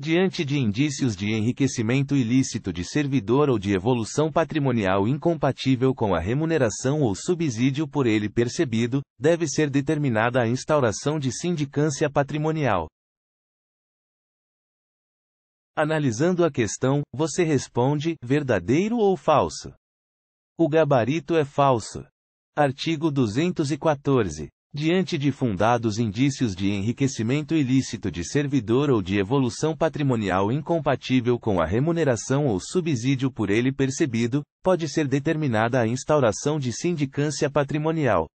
Diante de indícios de enriquecimento ilícito de servidor ou de evolução patrimonial incompatível com a remuneração ou subsídio por ele percebido, deve ser determinada a instauração de sindicância patrimonial. Analisando a questão, você responde: verdadeiro ou falso? O gabarito é falso. Artigo 214. Diante de fundados indícios de enriquecimento ilícito de servidor ou de evolução patrimonial incompatível com a remuneração ou subsídio por ele percebido, pode ser determinada a instauração de sindicância patrimonial,